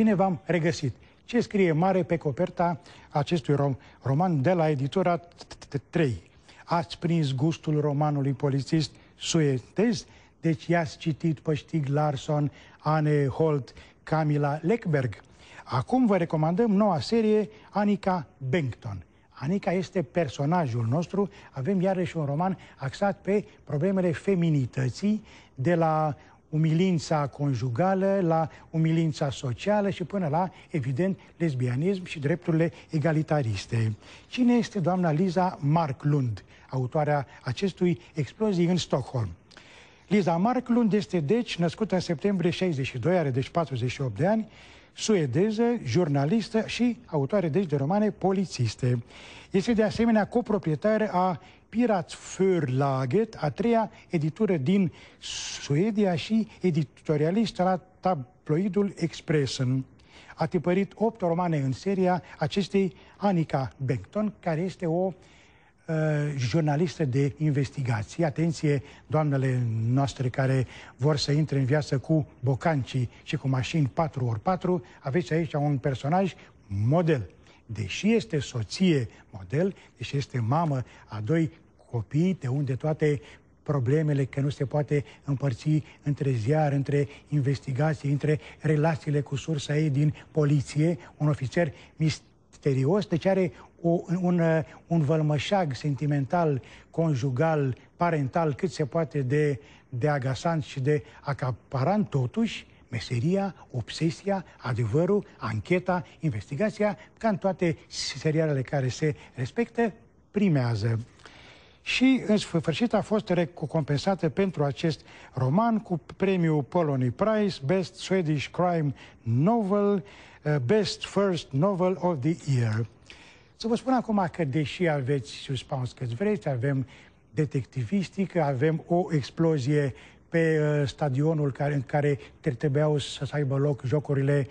Bine v-am regăsit! Ce scrie mare pe coperta acestui rom- roman de la editura 3? Ați prins gustul romanului polițist suetez? Deci i-ați citit pe Stig Anne Holt, Camila Leckberg. Acum vă recomandăm noua serie Anica Bengton. Anica este personajul nostru. Avem iarăși un roman axat pe problemele feminității de la umilința conjugală, la umilința socială și până la, evident, lesbianism și drepturile egalitariste. Cine este doamna Liza Marklund, autoarea acestui explozii în Stockholm? Liza Marklund este, deci, născută în septembrie 62, are deci 48 de ani, suedeză, jurnalistă și autoare deci de romane polițiste. Este de asemenea coproprietară a Pirat Furlaget, a treia editură din Suedia și editorialist la tabloidul Expressen. A tipărit opt romane în seria acestei Anica Bengton, care este o Uh, jurnaliste de investigații. Atenție, doamnele noastre care vor să intre în viață cu bocancii și cu mașini 4x4, aveți aici un personaj model. Deși este soție model, deși este mamă a doi copii, de unde toate problemele, că nu se poate împărți între ziar, între investigații, între relațiile cu sursa ei din poliție, un ofițer mist misterios, deci are o, un, un vălmășag sentimental, conjugal, parental, cât se poate de, de agasant și de acaparant, totuși, meseria, obsesia, adevărul, ancheta, investigația, ca în toate serialele care se respectă, primează și în sfârșit a fost recompensată pentru acest roman cu premiul Polony Prize, Best Swedish Crime Novel, uh, Best First Novel of the Year. Să vă spun acum că deși aveți suspans că vreți, avem detectivistică, avem o explozie pe uh, stadionul care, în care trebuiau să, să aibă loc jocurile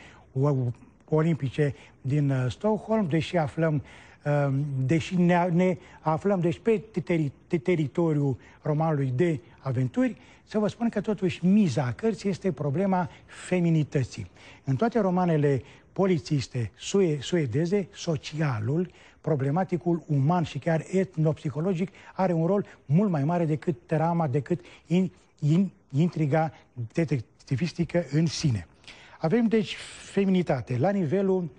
olimpice din uh, Stockholm, deși aflăm uh, Ehm, deși ne, ne aflăm deci pe teri- teritoriul romanului de aventuri, să vă spun că totuși miza cărții este problema feminității. În toate romanele polițiste sue, suedeze, socialul, problematicul uman și chiar etnopsihologic are un rol mult mai mare decât trama, decât in, in, intriga detectivistică în sine. Avem deci feminitate la nivelul uh,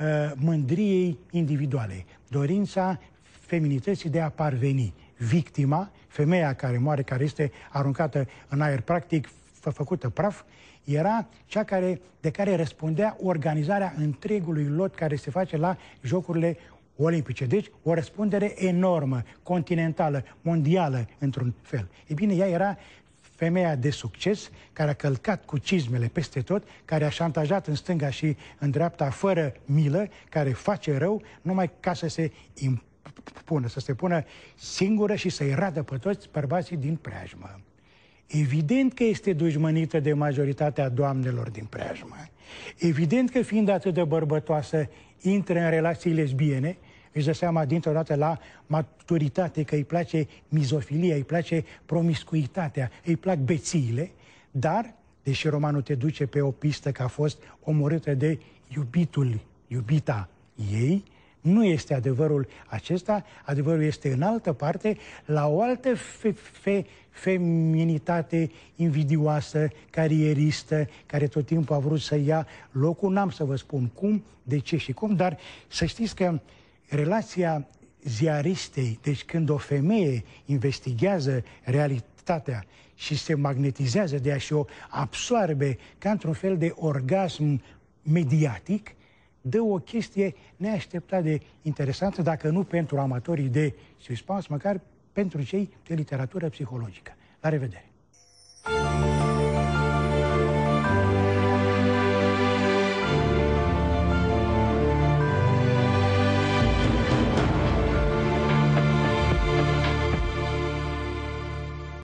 Uh, mândriei individuale, dorința feminității de a parveni. Victima, femeia care moare, care este aruncată în aer practic, fă făcută praf, era cea care, de care răspundea organizarea întregului lot care se face la Jocurile Olimpice. Deci, o răspundere enormă, continentală, mondială, într-un fel. Ei bine, ea era femeia de succes, care a călcat cu cizmele peste tot, care a șantajat în stânga și în dreapta fără milă, care face rău numai ca să se impună, să se pună singură și să-i radă pe toți bărbații din preajmă. Evident că este dușmănită de majoritatea doamnelor din preajmă. Evident că fiind atât de bărbătoasă, intră în relații lesbiene, își dă seama dintr-o dată la maturitate că îi place mizofilia, îi place promiscuitatea, îi plac bețiile, dar, deși romanul te duce pe o pistă că a fost omorâtă de iubitul, iubita ei, nu este adevărul acesta, adevărul este în altă parte, la o altă fe fe feminitate invidioasă, carieristă, care tot timpul a vrut să ia locul, n-am să vă spun cum, de ce și cum, dar să știți că relația ziaristei, deci când o femeie investigează realitatea și se magnetizează de a și o absoarbe ca într-un fel de orgasm mediatic, dă o chestie neașteptat de interesantă, dacă nu pentru amatorii de suspans, măcar pentru cei de literatură psihologică. La revedere!